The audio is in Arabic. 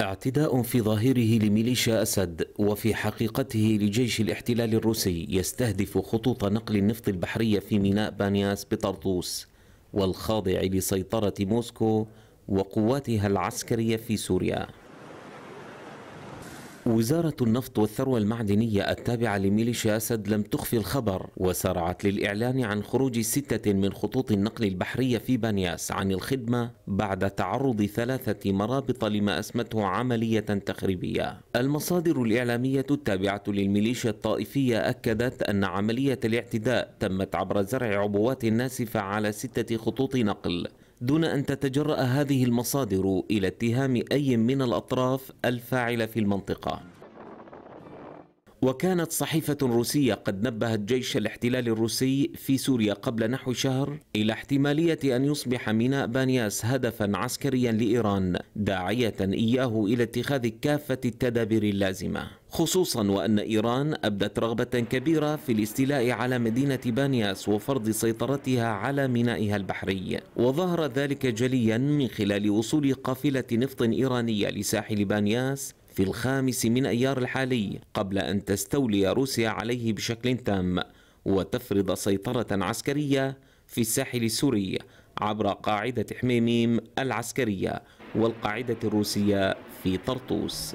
اعتداء في ظاهره لميليشيا أسد وفي حقيقته لجيش الاحتلال الروسي يستهدف خطوط نقل النفط البحرية في ميناء بانياس بطرطوس والخاضع لسيطرة موسكو وقواتها العسكرية في سوريا وزارة النفط والثروة المعدنية التابعة لميليشيا أسد لم تخفي الخبر وسارعت للإعلان عن خروج ستة من خطوط النقل البحرية في بانياس عن الخدمة بعد تعرض ثلاثة مرابط لما أسمته عملية تخريبية المصادر الإعلامية التابعة للميليشيا الطائفية أكدت أن عملية الاعتداء تمت عبر زرع عبوات ناسفة على ستة خطوط نقل دون أن تتجرأ هذه المصادر إلى اتهام أي من الأطراف الفاعلة في المنطقة وكانت صحيفة روسية قد نبهت جيش الاحتلال الروسي في سوريا قبل نحو شهر إلى احتمالية أن يصبح ميناء بانياس هدفا عسكريا لإيران داعية إياه إلى اتخاذ كافة التدابير اللازمة خصوصا وأن إيران أبدت رغبة كبيرة في الاستيلاء على مدينة بانياس وفرض سيطرتها على مينائها البحري وظهر ذلك جليا من خلال وصول قافلة نفط إيرانية لساحل بانياس في الخامس من أيار الحالي قبل أن تستولي روسيا عليه بشكل تام وتفرض سيطرة عسكرية في الساحل السوري عبر قاعدة حميميم العسكرية والقاعدة الروسية في طرطوس